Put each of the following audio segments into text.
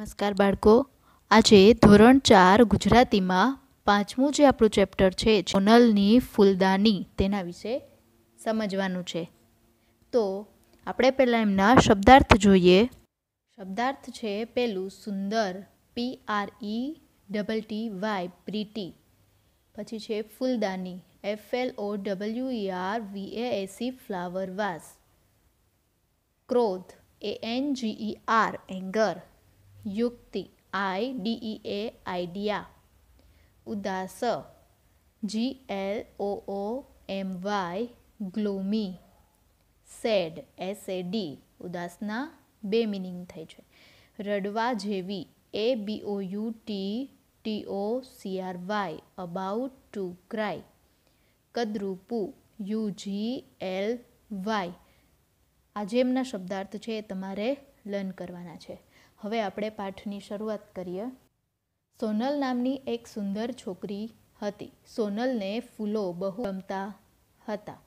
નમસ્કાર બાળકો આજે ધોરણ ચાર ગુજરાતીમાં પાંચમું જે આપણું ચેપ્ટર છે સોનલની ફૂલદાની તેના વિશે સમજવાનું છે તો આપણે પહેલાં એમના શબ્દાર્થ જોઈએ શબ્દાર્થ છે પહેલું સુંદર P R E double T Y pretty પછી છે ફૂલદાની F L O W E R V A S E flower vase ક્રોધ A N G E R anger યુક્તિ આઈ ડીઈ એ આઈડિયા ઉદાસ G L O O M Y gloomy sad S A D ઉદાસના બે meaning થઈ છે રડવા જેવી A B O U T T O C R Y about to cry કદરૂપુ U G L Y આ જેમના શબ્દાર્થ છે એ તમારે લર્ન કરવાના છે હવે આપણે પાઠની શરૂઆત કરીએ સોનલ નામની એક સુંદર છોકરી હતી સોનલને ફૂલો બહુ ગમતા હતા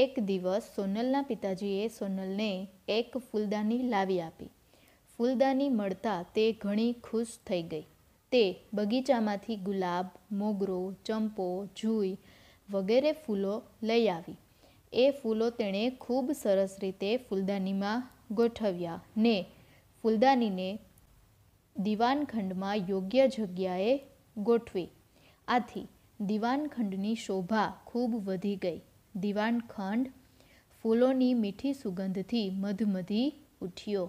એક દિવસ સોનલના પિતાજીએ સોનલને એક ફૂલદાની લાવી આપી ફૂલદાની મળતા તે ઘણી ખુશ થઈ ગઈ તે બગીચામાંથી ગુલાબ મોગરો ચંપો જુઈ વગેરે ફૂલો લઈ આવી એ ફૂલો તેણે ખૂબ સરસ રીતે ફૂલદાનીમાં ગોઠવ્યા ને ફૂલદાનીને દિવાનખંડમાં યોગ્ય જગ્યાએ ગોઠવી આથી દિવાનખંડની શોભા ખૂબ વધી ગઈ દિવાનખંડ ફૂલોની મીઠી સુગંધથી મધમધી ઉઠ્યો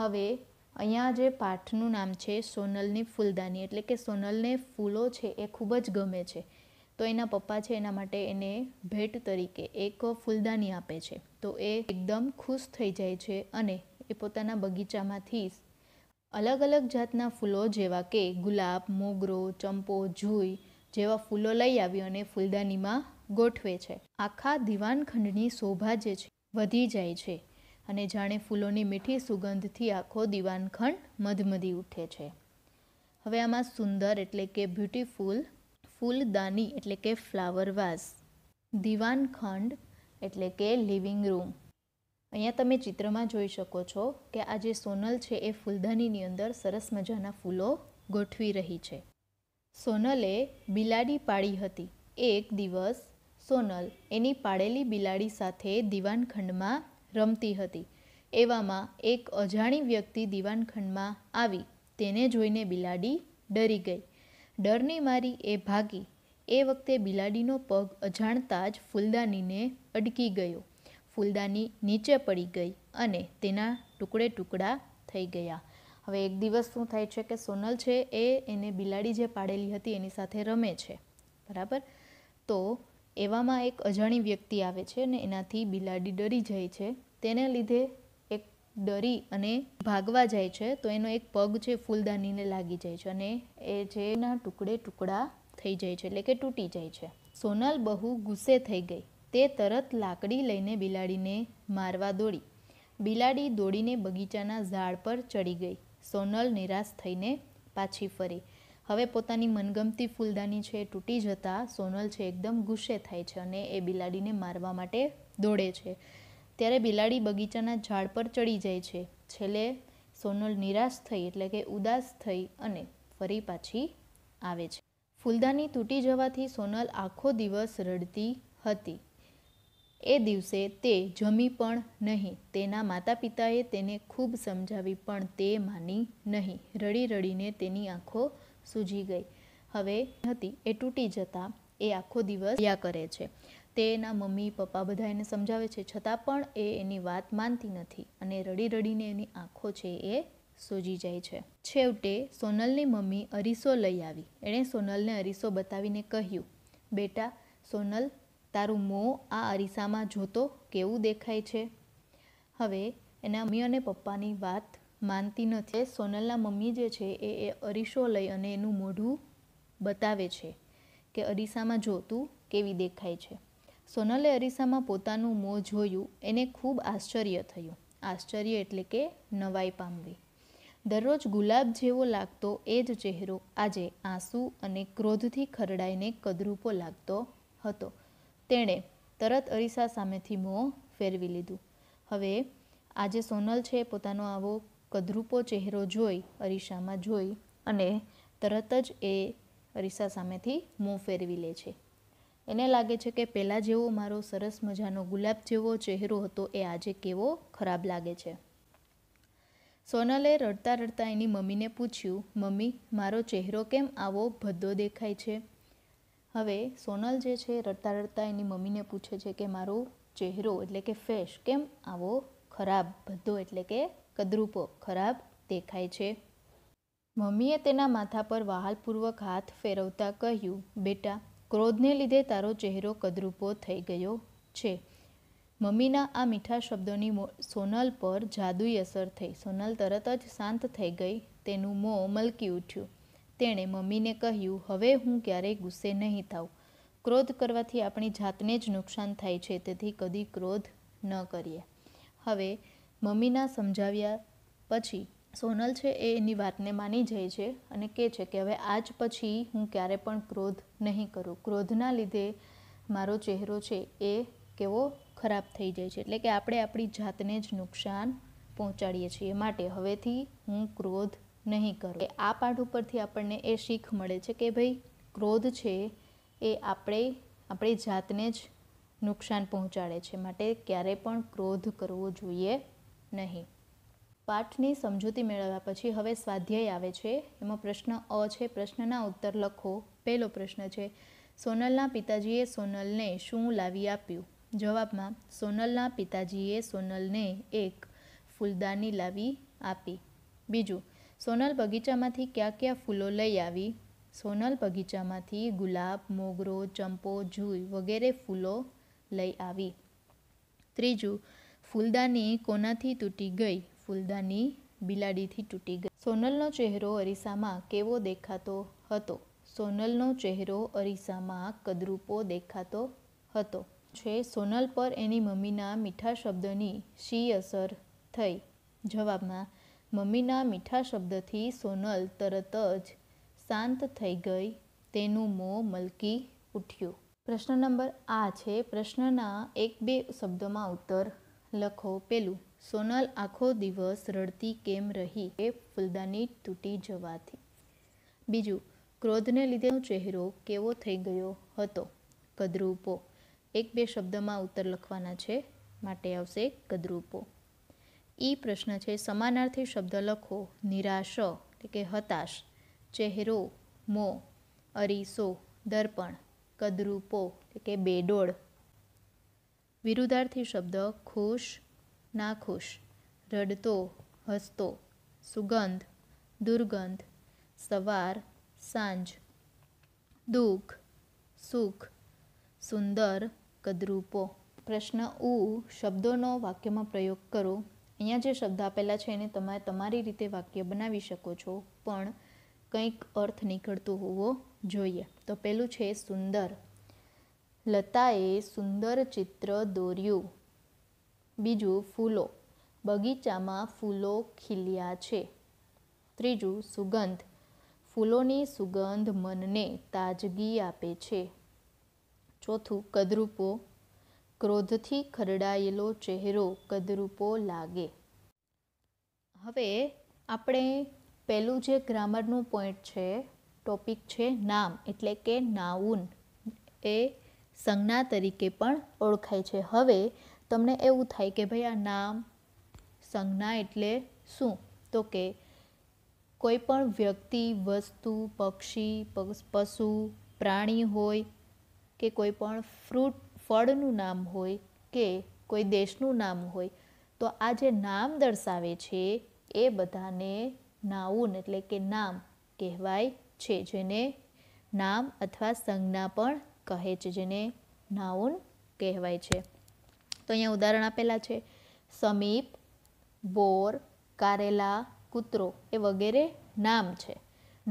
હવે અહીંયા જે પાઠનું નામ છે સોનલની ફૂલદાની એટલે કે સોનલને ફૂલો છે એ ખૂબ જ ગમે છે તો એના પપ્પા છે એના માટે એને ભેટ તરીકે એક ફૂલદાની આપે છે તો એ એકદમ ખુશ થઈ જાય છે અને એ પોતાના બગીચામાંથી અલગ અલગ જાતના ફૂલો જેવા કે ગુલાબ મોગરો ચંપો જૂઈ જેવા ફૂલો લઈ આવી અને ફૂલદાનીમાં ગોઠવે છે આખા દિવાનખંડની શોભા જે છે વધી જાય છે અને જાણે ફૂલોની મીઠી સુગંધથી આખો દિવાનખંડ મધમધી ઉઠે છે હવે આમાં સુંદર એટલે કે બ્યુટીફુલ ફૂલદાની એટલે કે ફ્લાવર વાસ દિવાનખંડ એટલે કે લિવિંગ રૂમ અહીંયા તમે ચિત્રમાં જોઈ શકો છો કે આ જે સોનલ છે એ ફૂલદાનીની અંદર સરસ મજાના ફૂલો ગોઠવી રહી છે સોનલે બિલાડી પાળી હતી એક દિવસ સોનલ એની પાળેલી બિલાડી સાથે દિવાનખંડમાં રમતી હતી એવામાં એક અજાણી વ્યક્તિ દિવાનખંડમાં આવી તેને જોઈને બિલાડી ડરી ગઈ ડરની મારી એ ભાગી એ વખતે બિલાડીનો પગ અજાણતા જ ફૂલદાનીને અડકી ગયો ફૂલદાની નીચે પડી ગઈ અને તેના ટુકડે ટુકડા થઈ ગયા હવે એક દિવસ શું થાય છે કે સોનલ છે એ એને બિલાડી જે પાડેલી હતી એની સાથે રમે છે બરાબર તો એવામાં એક અજાણી વ્યક્તિ આવે છે અને એનાથી બિલાડી ડરી જાય છે તેને લીધે એક ડરી અને ભાગવા જાય છે તો એનો એક પગ છે ફૂલદાનીને લાગી જાય છે અને એ જેના ટુકડે ટુકડા થઈ જાય છે એટલે કે તૂટી જાય છે સોનલ બહુ ગુસ્સે થઈ ગઈ તે તરત લાકડી લઈને બિલાડીને મારવા દોડી બિલાડી દોડીને બગીચાના ઝાડ પર ચડી ગઈ સોનલ નિરાશ થઈને પાછી ફરી હવે પોતાની મનગમતી ફૂલદાની છે તૂટી જતાં સોનલ છે એકદમ ગુસ્સે થાય છે અને એ બિલાડીને મારવા માટે દોડે છે ત્યારે બિલાડી બગીચાના ઝાડ પર ચડી જાય છે છેલ્લે સોનલ નિરાશ થઈ એટલે કે ઉદાસ થઈ અને ફરી પાછી આવે છે ફૂલદાની તૂટી જવાથી સોનલ આખો દિવસ રડતી હતી એ દિવસે તે જમી પણ નહીં તેના માતા પિતાએ તેને ખૂબ સમજાવી પણ તે માની નહીં રડી રડીને તેની આંખો સૂજી ગઈ હવે હતી એ તૂટી જતા એ આખો દિવસ યા કરે છે તે એના મમ્મી પપ્પા બધા એને સમજાવે છે છતાં પણ એ એની વાત માનતી નથી અને રડી રડીને એની આંખો છે એ સૂજી જાય છે છેવટે સોનલની મમ્મી અરીસો લઈ આવી એણે સોનલને અરીસો બતાવીને કહ્યું બેટા સોનલ તારું મોં આ અરીસામાં જોતો કેવું દેખાય છે હવે એના મમ્મી અને પપ્પાની વાત માનતી નથી સોનલના મમ્મી જે છે એ એ અરીસો લઈ અને એનું મોઢું બતાવે છે કે અરીસામાં જોતું કેવી દેખાય છે સોનલે અરીસામાં પોતાનું મોં જોયું એને ખૂબ આશ્ચર્ય થયું આશ્ચર્ય એટલે કે નવાઈ પામવી દરરોજ ગુલાબ જેવો લાગતો એ જ ચહેરો આજે આંસુ અને ક્રોધથી ખરડાઈને કદરૂપો લાગતો હતો તેણે તરત અરીસા સામેથી મોં ફેરવી લીધું હવે આજે સોનલ છે પોતાનો આવો કદરૂપો ચહેરો જોઈ અરીસામાં જોઈ અને તરત જ એ અરીસા સામેથી મોં ફેરવી લે છે એને લાગે છે કે પહેલાં જેવો મારો સરસ મજાનો ગુલાબ જેવો ચહેરો હતો એ આજે કેવો ખરાબ લાગે છે સોનલે રડતા રડતા એની મમ્મીને પૂછ્યું મમ્મી મારો ચહેરો કેમ આવો ભદ્દો દેખાય છે હવે સોનલ જે છે રડતા રડતા એની મમ્મીને પૂછે છે કે મારો ચહેરો એટલે કે ફેશ કેમ આવો ખરાબ ભદ્દો એટલે કે કદરૂપો ખરાબ દેખાય છે મમ્મીએ તેના માથા પર વહાલપૂર્વક હાથ ફેરવતા કહ્યું બેટા ક્રોધને લીધે તારો ચહેરો કદરૂપો થઈ ગયો છે મમ્મીના આ મીઠા શબ્દોની સોનલ પર જાદુઈ અસર થઈ સોનલ તરત જ શાંત થઈ ગઈ તેનું મોં મલકી ઉઠ્યું તેણે મમ્મીને કહ્યું હવે હું ક્યારેય ગુસ્સે નહીં થાઉં ક્રોધ કરવાથી આપણી જાતને જ નુકસાન થાય છે તેથી કદી ક્રોધ ન કરીએ હવે મમ્મીના સમજાવ્યા પછી સોનલ છે એ એની વાતને માની જાય છે અને કહે છે કે હવે આજ પછી હું ક્યારે પણ ક્રોધ નહીં કરું ક્રોધના લીધે મારો ચહેરો છે એ કેવો ખરાબ થઈ જાય છે એટલે કે આપણે આપણી જાતને જ નુકસાન પહોંચાડીએ છીએ માટે હવેથી હું ક્રોધ નહીં કરવો આ પાઠ ઉપરથી આપણને એ શીખ મળે છે કે ભાઈ ક્રોધ છે એ આપણે આપણી જાતને જ નુકસાન પહોંચાડે છે માટે ક્યારે પણ ક્રોધ કરવો જોઈએ નહીં પાઠની સમજૂતી મેળવ્યા પછી હવે સ્વાધ્યાય આવે છે એમાં પ્રશ્ન અ છે પ્રશ્નના ઉત્તર લખો પહેલો પ્રશ્ન છે સોનલના પિતાજીએ સોનલને શું લાવી આપ્યું જવાબમાં સોનલના પિતાજીએ સોનલને એક ફૂલદાની લાવી આપી બીજું સોનલ બગીચામાંથી કયા કયા ફૂલો લઈ આવી સોનલ બગીચામાંથી ગુલાબ મોગરો ચંપો જૂઈ વગેરે ફૂલો લઈ આવી ત્રીજું ફૂલદાની કોનાથી તૂટી ગઈ ફૂલદાની બિલાડીથી તૂટી ગઈ સોનલનો ચહેરો અરીસામાં કેવો દેખાતો હતો સોનલનો ચહેરો અરીસામાં કદરૂપો દેખાતો હતો છે સોનલ પર એની મમ્મીના મીઠા શબ્દની શી અસર થઈ જવાબમાં મમ્મીના મીઠા શબ્દથી સોનલ તરત જ શાંત થઈ ગઈ તેનું મોં મલકી ઉઠ્યું પ્રશ્ન નંબર આ છે પ્રશ્નના એક બે શબ્દોમાં ઉત્તર લખો પેલું સોનલ આખો દિવસ રડતી કેમ રહી એ ફૂલદાની તૂટી જવાથી બીજું ક્રોધને લીધે ચહેરો કેવો થઈ ગયો હતો કદરૂપો એક બે શબ્દમાં ઉત્તર લખવાના છે માટે આવશે કદરૂપો એ પ્રશ્ન છે સમાનાર્થી શબ્દ લખો નિરાશ એટલે કે હતાશ ચહેરો મો અરીસો દર્પણ કદરૂપો એટલે કે બેડોળ વિરુદ્ધાર્થી શબ્દ ખુશ નાખુશ રડતો હસતો સુગંધ દુર્ગંધ સવાર સાંજ દુઃખ સુખ સુંદર કદરૂપો પ્રશ્ન ઉ શબ્દોનો વાક્યમાં પ્રયોગ કરો અહીંયા જે શબ્દ આપેલા છે એને તમે તમારી રીતે વાક્ય બનાવી શકો છો પણ કંઈક અર્થ નીકળતો હોવો જોઈએ તો પહેલું છે સુંદર લતાએ સુંદર ચિત્ર દોર્યું બીજું ફૂલો બગીચામાં ફૂલો ખીલ્યા છે ત્રીજું સુગંધ ફૂલોની સુગંધ મનને તાજગી આપે છે ચોથું કદરૂપો ક્રોધથી ખરડાયેલો ચહેરો કદરૂપો લાગે હવે આપણે પહેલું જે ગ્રામરનું પોઈન્ટ છે ટોપિક છે નામ એટલે કે નાઉન એ સંજ્ઞા તરીકે પણ ઓળખાય છે હવે તમને એવું થાય કે ભાઈ આ નામ સંજ્ઞા એટલે શું તો કે કોઈ પણ વ્યક્તિ વસ્તુ પક્ષી પશુ પ્રાણી હોય કે કોઈ પણ ફ્રૂટ ફળનું નામ હોય કે કોઈ દેશનું નામ હોય તો આ જે નામ દર્શાવે છે એ બધાને નાઉન એટલે કે નામ કહેવાય છે જેને નામ અથવા સંજ્ઞા પણ કહે છે જેને નાઉન કહેવાય છે તો અહીંયા ઉદાહરણ આપેલા છે સમીપ બોર કારેલા કૂતરો એ વગેરે નામ છે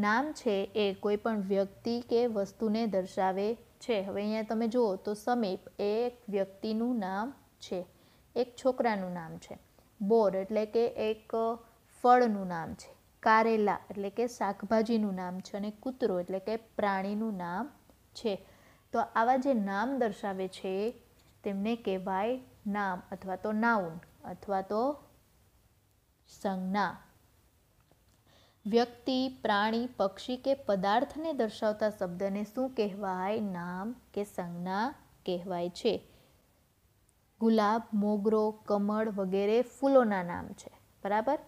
નામ છે એ કોઈ પણ વ્યક્તિ કે વસ્તુને દર્શાવે છે હવે અહીંયા તમે જુઓ તો સમીપ એ એક વ્યક્તિનું નામ છે એક છોકરાનું નામ છે બોર એટલે કે એક ફળનું નામ છે કારેલા એટલે કે શાકભાજીનું નામ છે અને કૂતરો એટલે કે પ્રાણીનું નામ છે તો આવા જે નામ દર્શાવે છે તેમને કહેવાય નામ અથવા તો નાઉન અથવા તો સંજ્ઞા વ્યક્તિ પ્રાણી પક્ષી કે પદાર્થને દર્શાવતા શબ્દને શું કહેવાય નામ કે સંજ્ઞા કહેવાય છે ગુલાબ મોગરો કમળ વગેરે ફૂલોના નામ છે બરાબર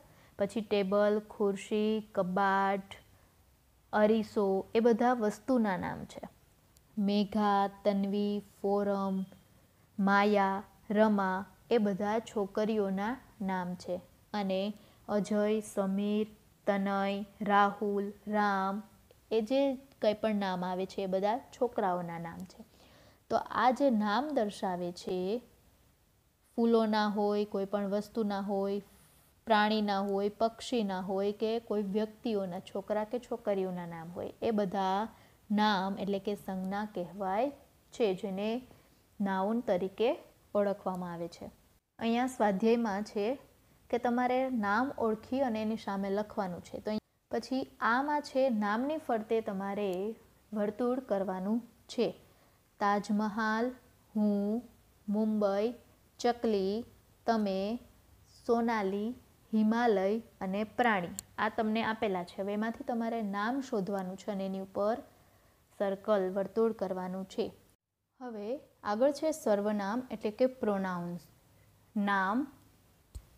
પછી ટેબલ ખુરશી કબાટ અરીસો એ બધા વસ્તુના નામ છે મેઘા તન્વી ફોરમ માયા રમા એ બધા છોકરીઓના નામ છે અને અજય સમીર તનય રાહુલ રામ એ જે કંઈ પણ નામ આવે છે એ બધા છોકરાઓના નામ છે તો આ જે નામ દર્શાવે છે ફૂલોના હોય કોઈ પણ વસ્તુના હોય પ્રાણીના હોય પક્ષીના હોય કે કોઈ વ્યક્તિઓના છોકરા કે છોકરીઓના નામ હોય એ બધા નામ એટલે કે સંજ્ઞા કહેવાય છે જેને નાઉન તરીકે ઓળખવામાં આવે છે અહીંયા સ્વાધ્યાયમાં છે કે તમારે નામ ઓળખી અને એની સામે લખવાનું છે તો પછી આમાં છે નામની ફરતે તમારે વર્તુળ કરવાનું છે તાજમહાલ હું મુંબઈ ચકલી તમે સોનાલી હિમાલય અને પ્રાણી આ તમને આપેલા છે હવે એમાંથી તમારે નામ શોધવાનું છે અને એની ઉપર સર્કલ વર્તુળ કરવાનું છે હવે આગળ છે સર્વનામ એટલે કે પ્રોનાઉન્સ નામ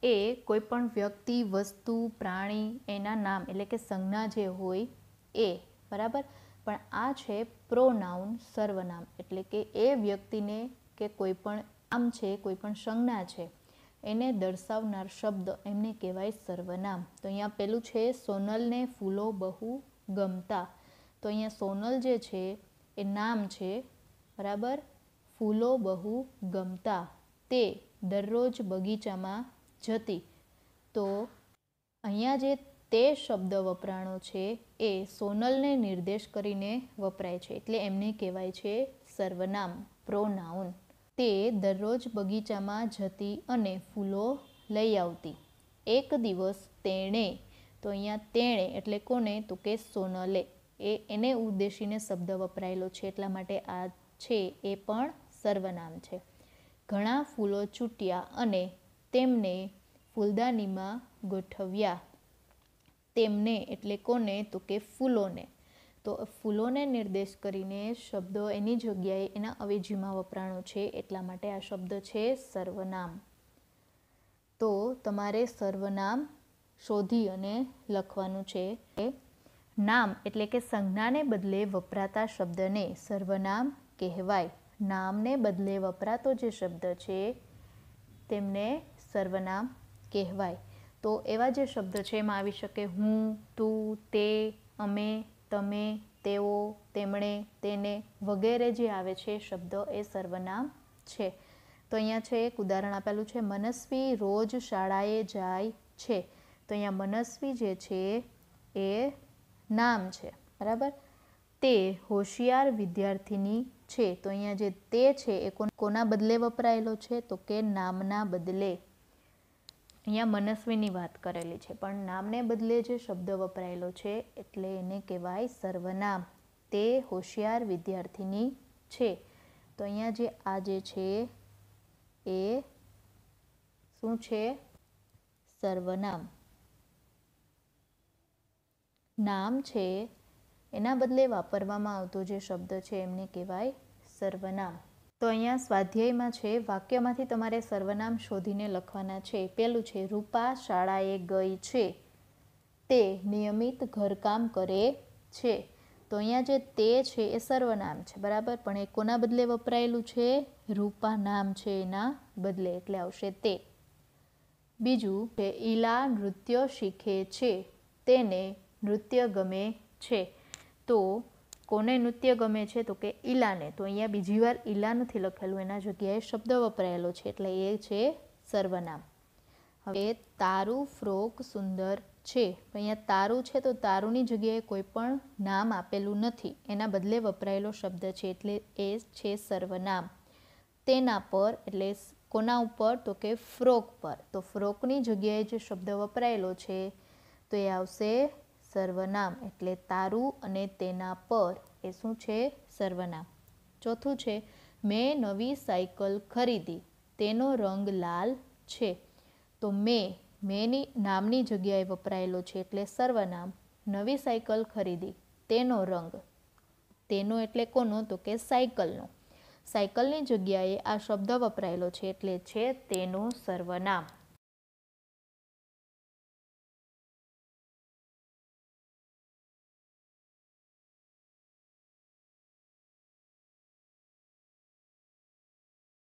એ કોઈપણ વ્યક્તિ વસ્તુ પ્રાણી એના નામ એટલે કે સંજ્ઞા જે હોય એ બરાબર પણ આ છે પ્રોનાઉન સર્વનામ એટલે કે એ વ્યક્તિને કે કોઈપણ નામ છે કોઈપણ સંજ્ઞા છે એને દર્શાવનાર શબ્દ એમને કહેવાય સર્વનામ તો અહીંયા પેલું છે સોનલને ફૂલો બહુ ગમતા તો અહીંયા સોનલ જે છે એ નામ છે બરાબર ફૂલો બહુ ગમતા તે દરરોજ બગીચામાં જતી તો અહીંયા જે તે શબ્દ વપરાણો છે એ સોનલને નિર્દેશ કરીને વપરાય છે એટલે એમને કહેવાય છે સર્વનામ પ્રોનાઉન તે દરરોજ બગીચામાં જતી અને ફૂલો લઈ આવતી એક દિવસ તેણે તો અહીંયા તેણે એટલે કોને તો કે સોનલે એ એને ઉદ્દેશીને શબ્દ વપરાયેલો છે એટલા માટે આ છે એ પણ સર્વનામ છે ઘણા ફૂલો છૂટ્યા અને તેમને ફૂલદાનીમાં ગોઠવ્યા તેમને એટલે કોને તો કે ફૂલોને તો ફૂલોને નિર્દેશ કરીને શબ્દો એની જગ્યાએ એના અવેજીમાં વપરાણો છે એટલા માટે આ શબ્દ છે સર્વનામ તો તમારે સર્વનામ શોધી અને લખવાનું છે નામ એટલે કે સંજ્ઞાને બદલે વપરાતા શબ્દને સર્વનામ કહેવાય નામને બદલે વપરાતો જે શબ્દ છે તેમને સર્વનામ કહેવાય તો એવા જે શબ્દ છે એમાં આવી શકે હું તું તે અમે તમે તેઓ તેમણે તેને વગેરે જે આવે છે શબ્દ એ સર્વનામ છે તો અહીંયા છે એક ઉદાહરણ આપેલું છે મનસ્વી રોજ શાળાએ જાય છે તો અહીંયા મનસ્વી જે છે એ નામ છે બરાબર તે હોશિયાર વિદ્યાર્થીની છે તો અહીંયા જે તે છે એ કોના બદલે વપરાયેલો છે તો કે નામના બદલે અહીંયા મનસ્વીની વાત કરેલી છે પણ નામને બદલે જે શબ્દ વપરાયેલો છે એટલે એને કહેવાય સર્વનામ તે હોશિયાર વિદ્યાર્થીની છે તો અહીંયા જે આ જે છે એ શું છે સર્વનામ નામ છે એના બદલે વાપરવામાં આવતો જે શબ્દ છે એમને કહેવાય સર્વનામ તો અહીંયા સ્વાધ્યાયમાં છે વાક્યમાંથી તમારે સર્વનામ શોધીને લખવાના છે પહેલું છે રૂપા શાળાએ ગઈ છે તે નિયમિત ઘરકામ કરે છે તો અહીંયા જે તે છે એ સર્વનામ છે બરાબર પણ એ કોના બદલે વપરાયેલું છે રૂપા નામ છે એના બદલે એટલે આવશે તે બીજું કે ઈલા નૃત્ય શીખે છે તેને નૃત્ય ગમે છે તો કોને નૃત્ય ગમે છે તો કે ઈલાને તો અહીંયા બીજી વાર ઈલા નથી લખેલું એના જગ્યાએ શબ્દ વપરાયેલો છે એટલે એ છે સર્વનામ હવે તારું ફ્રોક સુંદર છે અહીંયા તારું છે તો તારુંની જગ્યાએ કોઈ પણ નામ આપેલું નથી એના બદલે વપરાયેલો શબ્દ છે એટલે એ છે સર્વનામ તેના પર એટલે કોના ઉપર તો કે ફ્રોક પર તો ફ્રોકની જગ્યાએ જે શબ્દ વપરાયેલો છે તો એ આવશે સર્વનામ એટલે તારું અને તેના પર એ શું છે સર્વનામ ચોથું છે મેં નવી સાયકલ ખરીદી તેનો રંગ લાલ છે તો મેં મેંની નામની જગ્યાએ વપરાયેલો છે એટલે સર્વનામ નવી સાયકલ ખરીદી તેનો રંગ તેનો એટલે કોનો તો કે સાયકલનો સાયકલની જગ્યાએ આ શબ્દ વપરાયેલો છે એટલે છે તેનું સર્વનામ